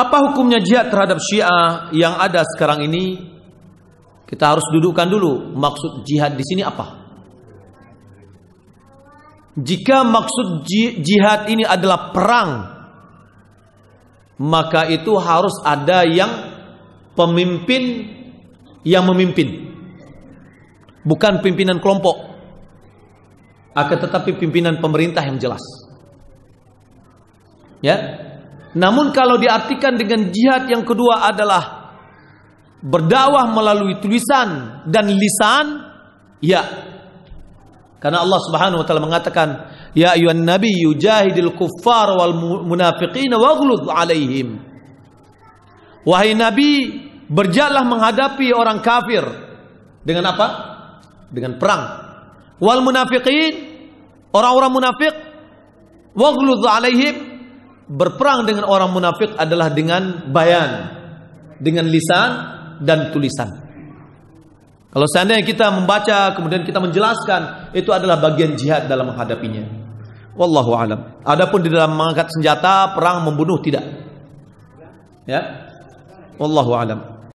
Apa hukumnya jihad terhadap Syiah yang ada sekarang ini? Kita harus dudukkan dulu maksud jihad di sini apa? Jika maksud jihad ini adalah perang, maka itu harus ada yang pemimpin yang memimpin. Bukan pimpinan kelompok. Akan tetapi pimpinan pemerintah yang jelas. Ya, namun kalau diartikan dengan jihad yang kedua adalah berdakwah melalui tulisan dan lisan, ya. Karena Allah Subhanahu wa taala mengatakan, "Ya ayuhan nabi yujahidil kuffar wal munafiqina waghlud alaihim." Wahai nabi, berjalah menghadapi orang kafir dengan apa? Dengan perang. Wal munafiqin, orang-orang munafik, waghlud alaihim, berperang dengan orang munafik adalah dengan bayan, dengan lisan dan tulisan. Kalau seandainya kita membaca kemudian kita menjelaskan itu adalah bagian jihad dalam menghadapinya. Wallahu alam. Adapun di dalam mengangkat senjata, perang membunuh tidak. Ya. Wallahu alam.